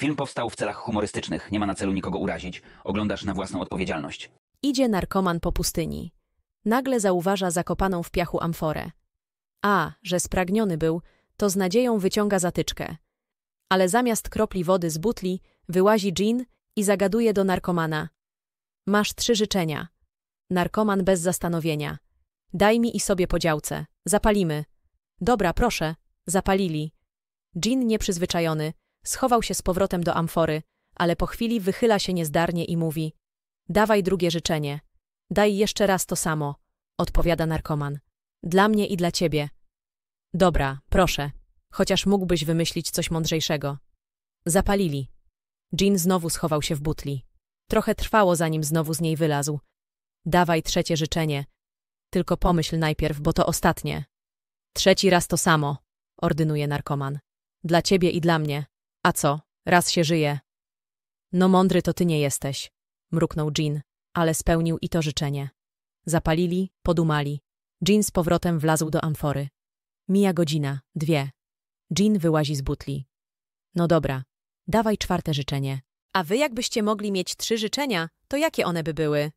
Film powstał w celach humorystycznych, nie ma na celu nikogo urazić. Oglądasz na własną odpowiedzialność. Idzie narkoman po pustyni. Nagle zauważa zakopaną w piachu amforę. A, że spragniony był, to z nadzieją wyciąga zatyczkę. Ale zamiast kropli wody z butli, wyłazi Jean i zagaduje do narkomana. Masz trzy życzenia. Narkoman bez zastanowienia. Daj mi i sobie podziałce. Zapalimy. Dobra, proszę. Zapalili. Jean nieprzyzwyczajony – Schował się z powrotem do amfory, ale po chwili wychyla się niezdarnie i mówi Dawaj drugie życzenie. Daj jeszcze raz to samo, odpowiada narkoman. Dla mnie i dla ciebie. Dobra, proszę, chociaż mógłbyś wymyślić coś mądrzejszego. Zapalili. Jean znowu schował się w butli. Trochę trwało, zanim znowu z niej wylazł. Dawaj trzecie życzenie. Tylko pomyśl najpierw, bo to ostatnie. Trzeci raz to samo, ordynuje narkoman. Dla ciebie i dla mnie. A co, raz się żyje. No mądry to ty nie jesteś, mruknął Jean, ale spełnił i to życzenie. Zapalili, podumali. Jean z powrotem wlazł do amfory. Mija godzina, dwie. Jean wyłazi z butli. No dobra, dawaj czwarte życzenie. A wy jakbyście mogli mieć trzy życzenia, to jakie one by były?